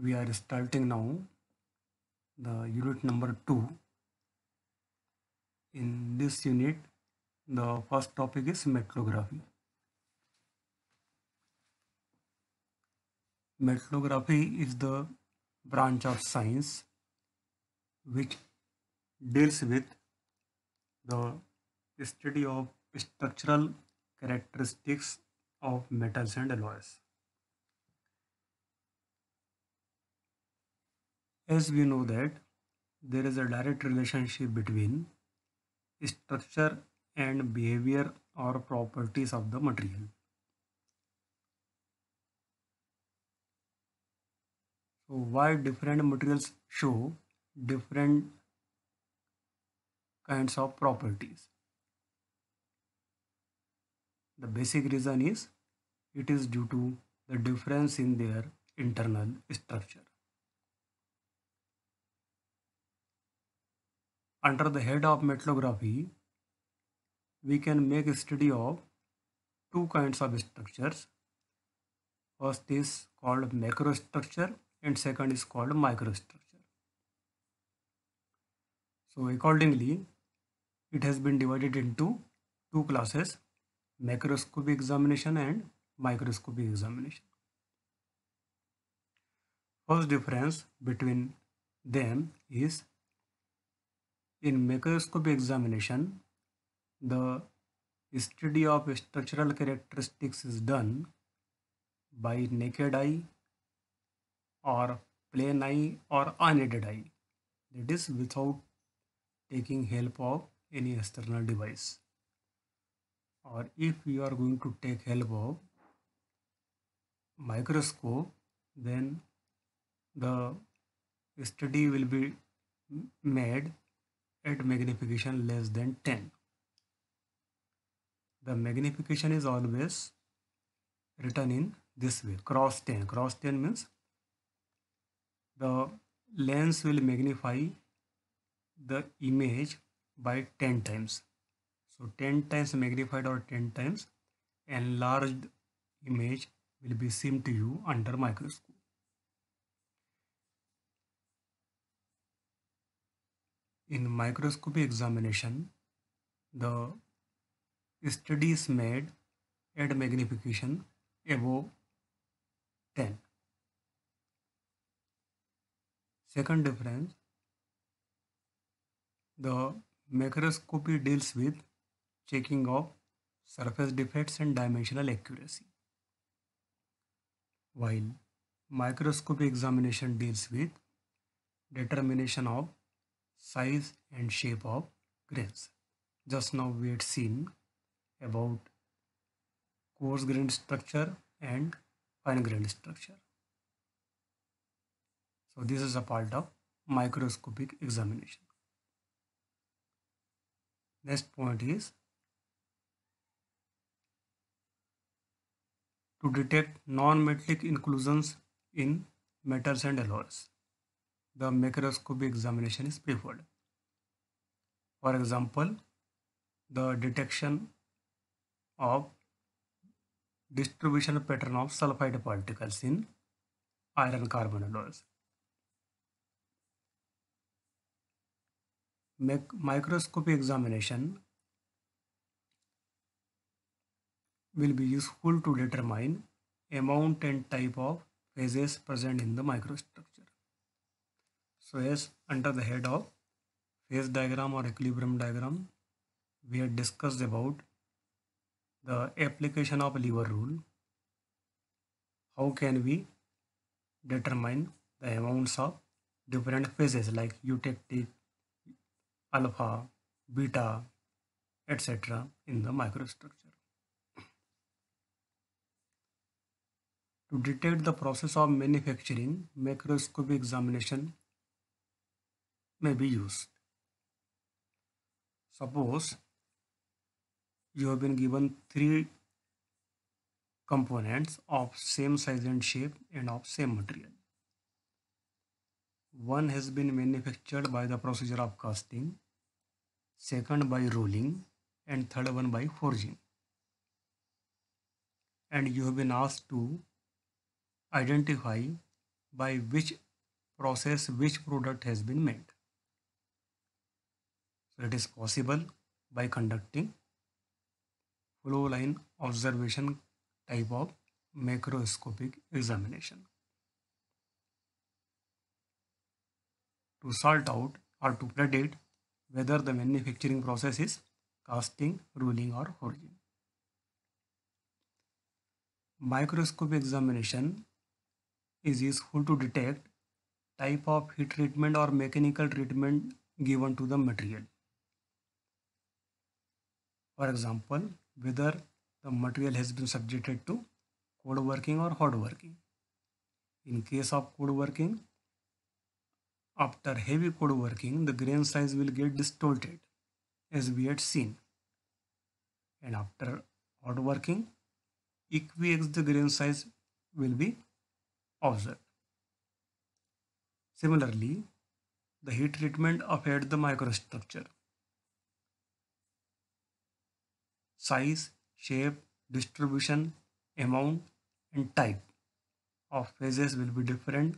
we are starting now the unit number 2 in this unit the first topic is metallurgy. Metallurgy is the branch of science which deals with the study of structural characteristics of metals and alloys As we know that there is a direct relationship between structure and behavior or properties of the material. So why different materials show different kinds of properties? The basic reason is it is due to the difference in their internal structure. under the head of metallography, we can make a study of two kinds of structures. First is called macrostructure and second is called microstructure. So accordingly, it has been divided into two classes, macroscopic examination and microscopic examination. First difference between them is in microscope examination, the study of structural characteristics is done by naked eye or plain eye or unaided eye that is without taking help of any external device or if you are going to take help of microscope then the study will be made at magnification less than 10. The magnification is always written in this way cross 10 cross 10 means the lens will magnify the image by 10 times so 10 times magnified or 10 times enlarged image will be seen to you under microscope In microscopy examination, the study is made at magnification above 10. Second difference, the microscopy deals with checking of surface defects and dimensional accuracy. While microscopy examination deals with determination of size and shape of grains. Just now we had seen about coarse grain structure and fine grain structure. So this is a part of microscopic examination. Next point is to detect non-metallic inclusions in metals and alloys the macroscopic examination is preferred. For example, the detection of distribution pattern of sulfide particles in iron carbon alloys. Microscopy examination will be useful to determine amount and type of phases present in the microstructure. So yes, under the head of phase diagram or equilibrium diagram, we had discussed about the application of lever rule. How can we determine the amounts of different phases like eutectic, alpha, beta, etc. in the microstructure. To detect the process of manufacturing, microscopic examination may be used. Suppose you have been given three components of same size and shape and of same material. One has been manufactured by the procedure of casting, second by rolling and third one by forging. And you have been asked to identify by which process which product has been made. So it is possible by conducting flow line observation type of macroscopic examination. To sort out or to predict whether the manufacturing process is casting, rolling or forging. Microscope examination is useful to detect type of heat treatment or mechanical treatment given to the material. For example, whether the material has been subjected to cold working or hot working. In case of cold working, after heavy cold working, the grain size will get distorted as we had seen. And after hot working, equiax the grain size will be observed. Similarly, the heat treatment affects the microstructure. size, shape, distribution, amount and type of phases will be different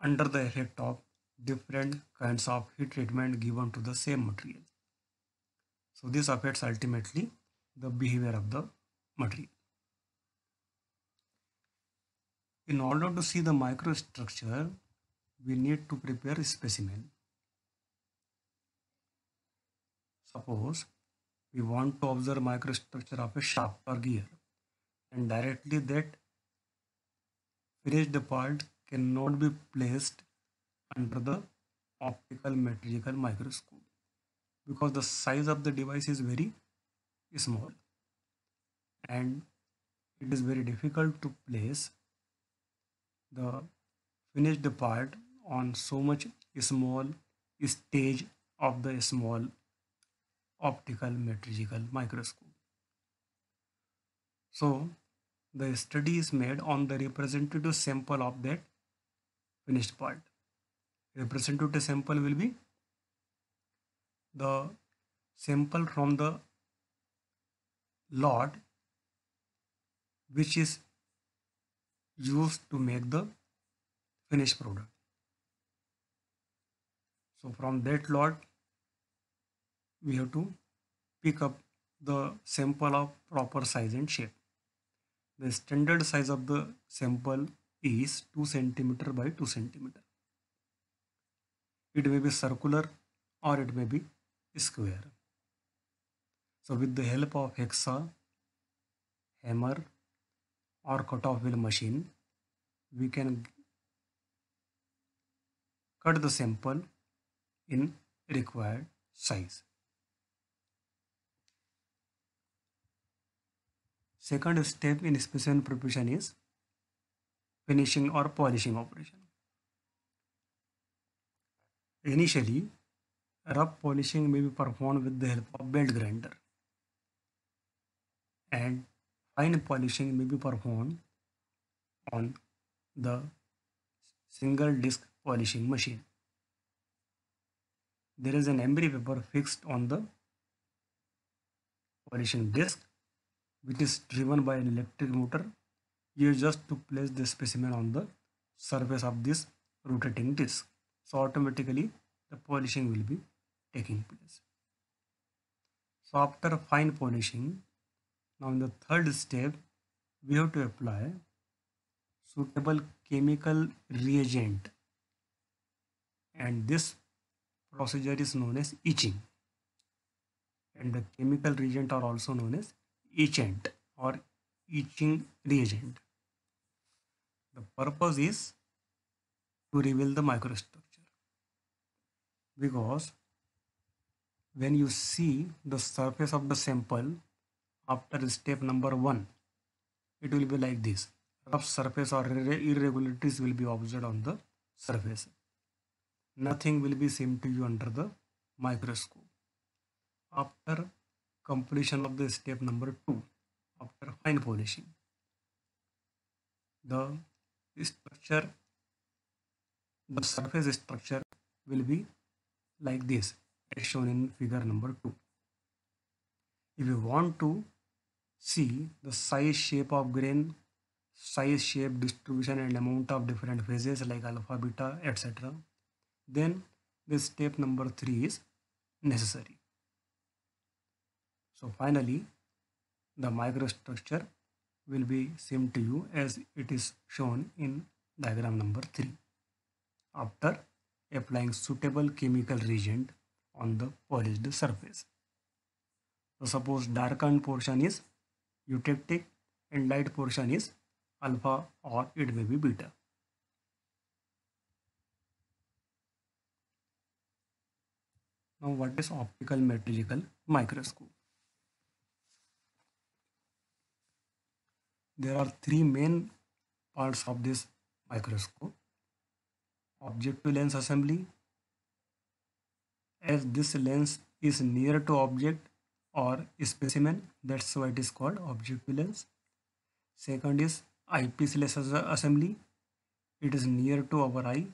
under the effect of different kinds of heat treatment given to the same material. So this affects ultimately the behavior of the material. In order to see the microstructure, we need to prepare a specimen. Suppose we want to observe microstructure of a shaft or gear and directly that finished part cannot be placed under the optical metrical microscope because the size of the device is very small and it is very difficult to place the finished part on so much small stage of the small optical metrical, microscope. So the study is made on the representative sample of that finished part. Representative sample will be the sample from the lot which is used to make the finished product. So from that lot we have to pick up the sample of proper size and shape. The standard size of the sample is 2 centimeter by 2 centimeter. It may be circular or it may be square. So with the help of hexa, hammer or cut-off wheel machine, we can cut the sample in required size. Second step in specimen preparation is finishing or polishing operation. Initially, rough polishing may be performed with the help of belt grinder and fine polishing may be performed on the single disc polishing machine. There is an emery paper fixed on the polishing disc which is driven by an electric motor You just to place the specimen on the surface of this rotating disc so automatically the polishing will be taking place so after fine polishing now in the third step we have to apply suitable chemical reagent and this procedure is known as etching and the chemical reagent are also known as etchant or etching reagent. The purpose is to reveal the microstructure because when you see the surface of the sample after step number one, it will be like this. Rough surface or irregularities will be observed on the surface. Nothing will be seen to you under the microscope. After completion of the step number 2 after fine polishing. The structure, the surface structure will be like this as shown in figure number 2. If you want to see the size shape of grain, size shape distribution and amount of different phases like alpha, beta, etc. Then this step number 3 is necessary. So finally, the microstructure will be same to you as it is shown in diagram number 3 after applying suitable chemical reagent on the polished surface. So suppose darkened portion is eutectic and light portion is alpha or it may be beta. Now what is optical metallurgical microscope? there are three main parts of this microscope objective lens assembly as this lens is near to object or specimen that's why it is called objective lens second is eyepiece lens assembly it is near to our eye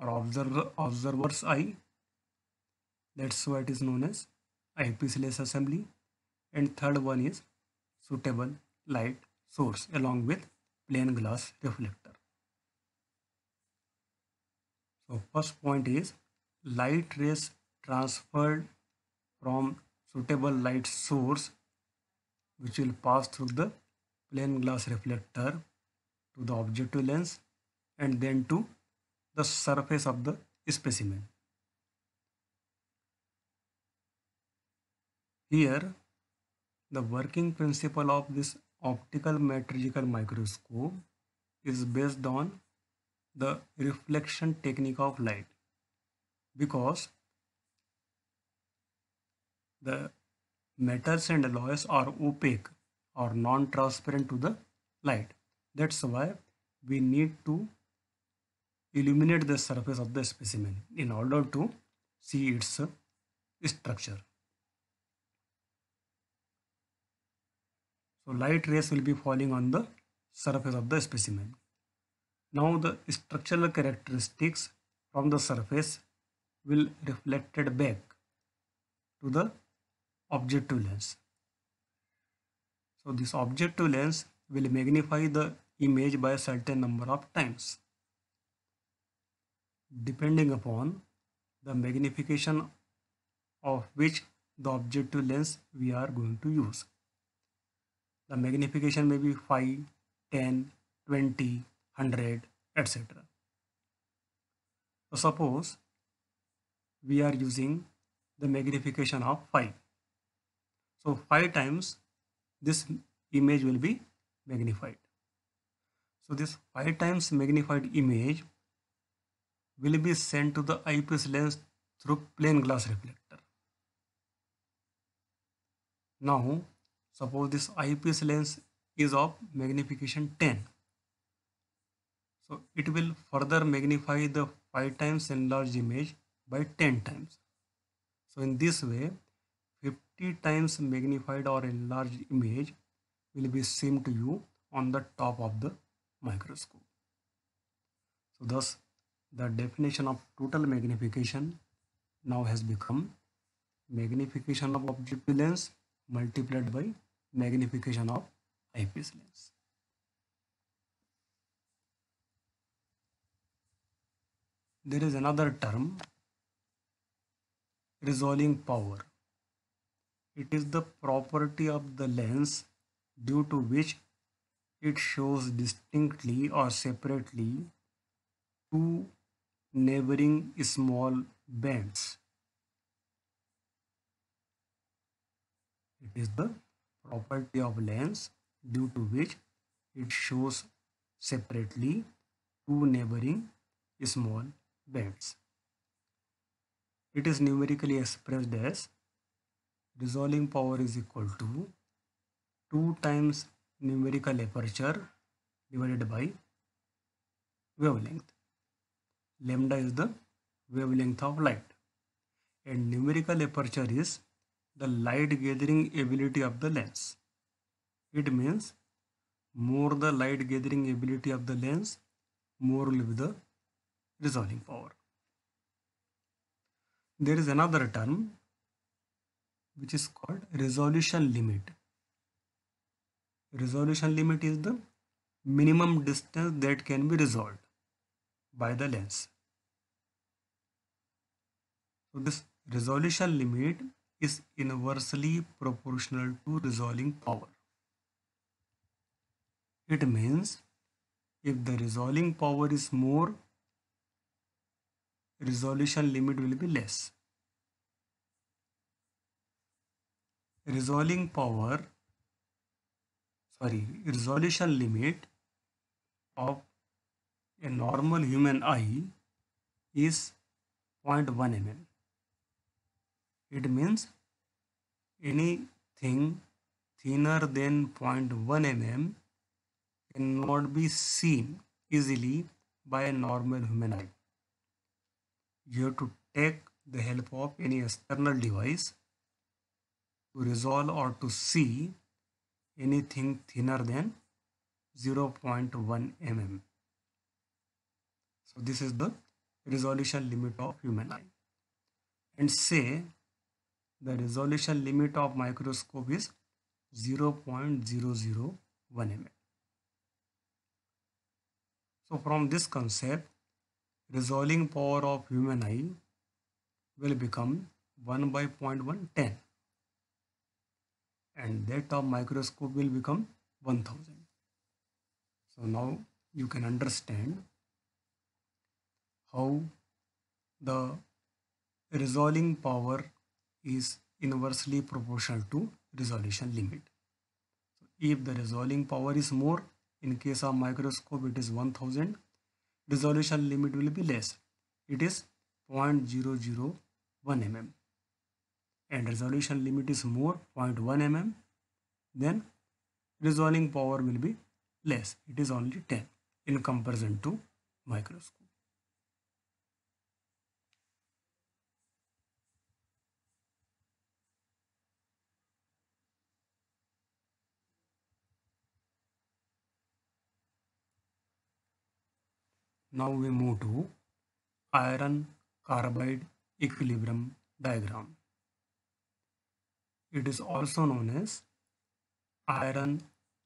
or observer observer's eye that's why it is known as eyepiece lens assembly and third one is suitable light source along with plain glass reflector. So first point is light rays transferred from suitable light source which will pass through the plain glass reflector to the objective lens and then to the surface of the specimen. Here the working principle of this optical metrical microscope is based on the reflection technique of light because the metals and alloys are opaque or non-transparent to the light that's why we need to illuminate the surface of the specimen in order to see its structure So light rays will be falling on the surface of the specimen. Now the structural characteristics from the surface will reflected back to the objective lens. So this objective lens will magnify the image by a certain number of times. Depending upon the magnification of which the objective lens we are going to use. The magnification may be 5, 10, 20, 100, etc. So suppose we are using the magnification of 5. So 5 times this image will be magnified. So this 5 times magnified image will be sent to the eyepiece lens through plane glass reflector. Now suppose this eyepiece lens is of magnification 10 so it will further magnify the 5 times enlarged image by 10 times so in this way 50 times magnified or enlarged image will be seen to you on the top of the microscope so thus the definition of total magnification now has become magnification of objective lens multiplied by magnification of eyepiece lens. There is another term resolving power. It is the property of the lens due to which it shows distinctly or separately two neighboring small bands. It is the property of lens due to which it shows separately two neighboring small bands. It is numerically expressed as resolving power is equal to 2 times numerical aperture divided by wavelength. Lambda is the wavelength of light and numerical aperture is the light gathering ability of the lens it means more the light gathering ability of the lens more will be the resolving power there is another term which is called resolution limit resolution limit is the minimum distance that can be resolved by the lens. So this resolution limit is inversely proportional to resolving power. It means if the resolving power is more, resolution limit will be less. Resolving power, sorry, resolution limit of a normal human eye is 0.1 mm it means anything thinner than 0.1 mm cannot be seen easily by a normal human eye. You have to take the help of any external device to resolve or to see anything thinner than 0.1 mm. So this is the resolution limit of human eye. And say the resolution limit of microscope is 0.001 mm. So from this concept, resolving power of human eye will become 1 by 0.110 and that of microscope will become 1000. So now you can understand how the resolving power is inversely proportional to resolution limit. So if the resolving power is more, in case of microscope it is 1000, resolution limit will be less. It is 0.001 mm and resolution limit is more 0.1 mm then resolving power will be less it is only 10 in comparison to microscope Now we move to iron carbide equilibrium diagram. It is also known as iron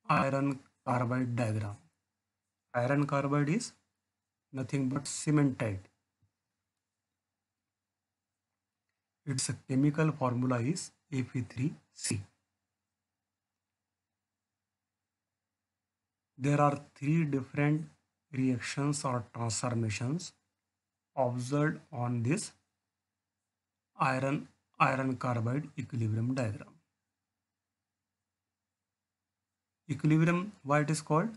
iron carbide diagram. Iron carbide is nothing but cementite. Its chemical formula is Fe3C. There are three different reactions or transformations observed on this iron iron carbide equilibrium diagram. Equilibrium, why it is called?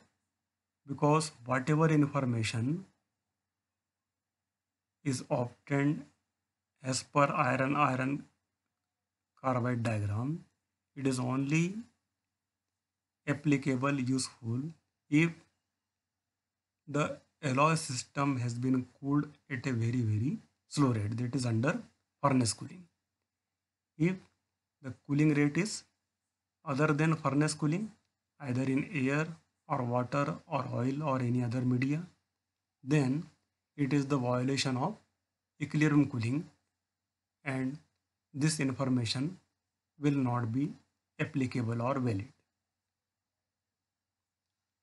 Because whatever information is obtained as per iron iron carbide diagram, it is only applicable, useful if the alloy system has been cooled at a very very slow rate that is under furnace cooling. If the cooling rate is other than furnace cooling either in air or water or oil or any other media then it is the violation of equilibrium cooling and this information will not be applicable or valid.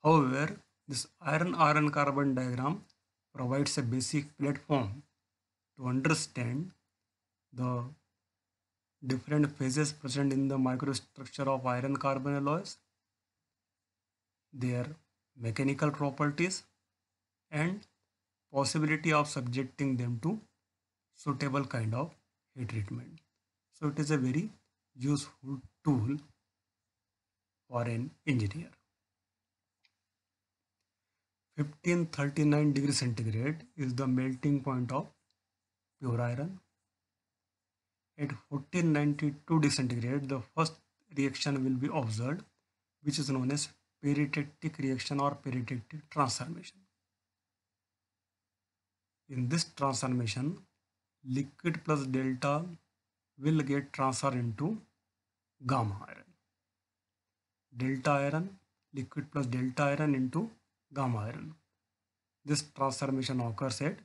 However, this iron iron carbon diagram provides a basic platform to understand the different phases present in the microstructure of iron carbon alloys, their mechanical properties and possibility of subjecting them to suitable kind of heat treatment. So it is a very useful tool for an engineer. 1539 degree centigrade is the melting point of pure iron. At 1492 degree centigrade, the first reaction will be observed, which is known as peritectic reaction or peritectic transformation. In this transformation, liquid plus delta will get transferred into gamma iron. Delta iron, liquid plus delta iron into gamma iron. This transformation occurs at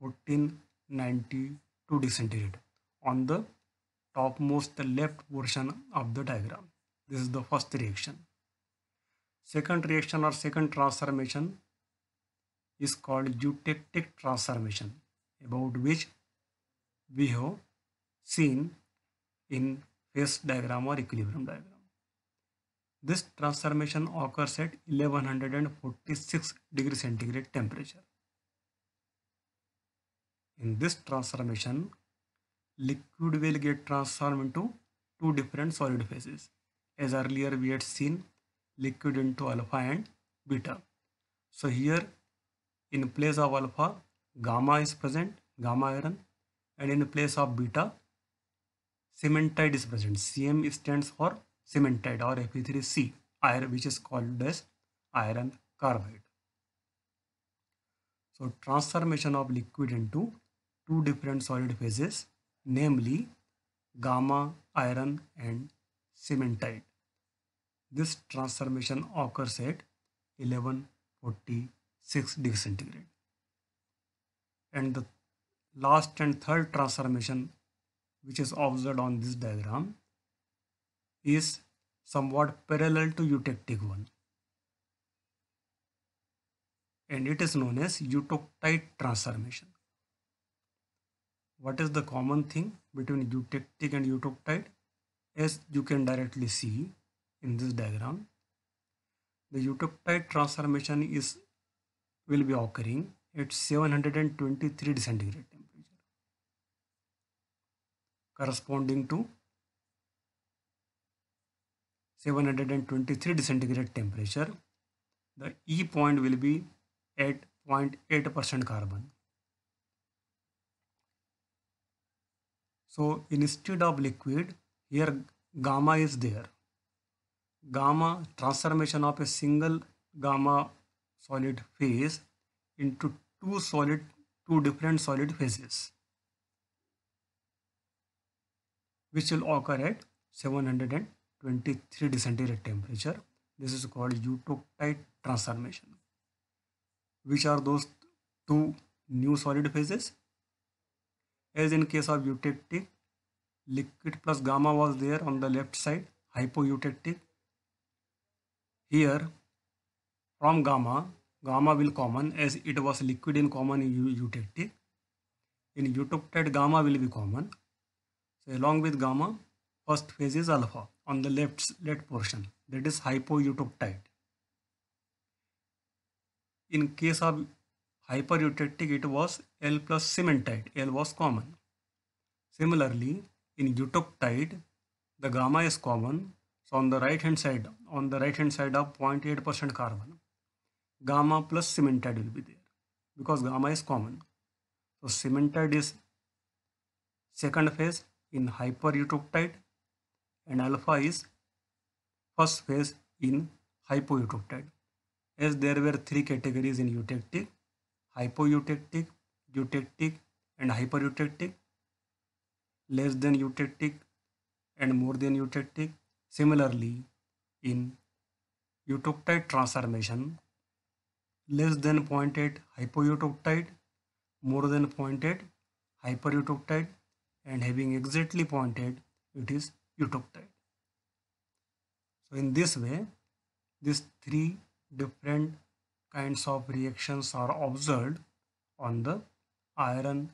1492 decimeter centigrade on the topmost left portion of the diagram. This is the first reaction. Second reaction or second transformation is called eutectic transformation about which we have seen in phase diagram or equilibrium diagram. This transformation occurs at 1146 degree centigrade temperature. In this transformation, liquid will get transformed into two different solid phases. As earlier we had seen liquid into alpha and beta. So here in place of alpha, gamma is present, gamma iron and in place of beta, cementite is present. CM stands for cemented or Fe3C, iron, which is called as iron carbide. So transformation of liquid into two different solid phases, namely gamma iron and cementite. This transformation occurs at 1146 degree centigrade. And the last and third transformation which is observed on this diagram is somewhat parallel to eutectic one and it is known as eutectite transformation. What is the common thing between eutectic and eutectite? As you can directly see in this diagram, the eutectite transformation is will be occurring at 723 centigrade temperature corresponding to 723 centigrade temperature the E point will be at 0.8% carbon. So instead of liquid here gamma is there. Gamma transformation of a single gamma solid phase into two solid two different solid phases which will occur at 723 23 centigrade temperature this is called eutoctite transformation which are those two new solid phases as in case of eutectic liquid plus gamma was there on the left side hypoeutectic here from gamma gamma will common as it was liquid in common in eutectic in eutoctite gamma will be common so along with gamma First phase is alpha on the left, side portion that is hypoeutoptyte. In case of hypereutectic, it was L plus cementite, L was common. Similarly, in eutoptyte the gamma is common so on the right hand side on the right hand side of 0.8% carbon gamma plus cementite will be there because gamma is common. So cementite is second phase in hypereutoptyte and alpha is first phase in hypoeutectic. As there were three categories in eutectic, hypoeutectic, eutectic and hypereutectic, less than eutectic and more than eutectic. Similarly, in eutectite transformation, less than pointed hypoeutectite, more than pointed hypereutectite and having exactly pointed, it is eutoptide. So in this way, these three different kinds of reactions are observed on the iron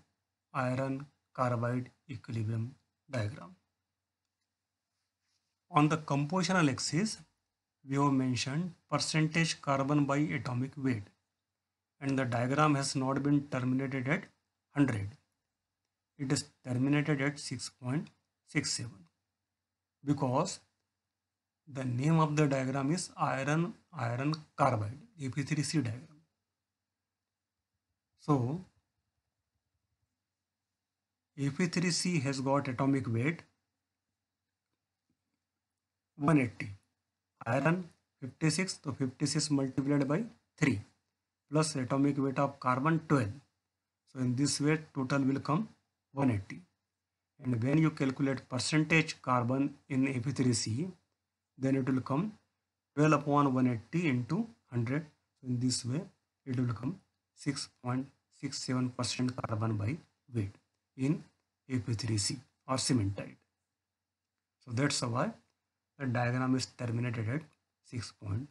iron carbide equilibrium diagram. On the compositional axis, we have mentioned percentage carbon by atomic weight and the diagram has not been terminated at 100. It is terminated at 6.67 because the name of the diagram is iron iron carbide AP3C diagram. So AP3C has got atomic weight 180 iron 56 so 56 multiplied by 3 plus atomic weight of carbon 12 so in this way total will come 180 and when you calculate percentage carbon in Fe3C then it will come 12 upon 180 into 100 so in this way it will come 6.67 percent carbon by weight in Fe3C or cementite so that's why the diagram is terminated at 6.67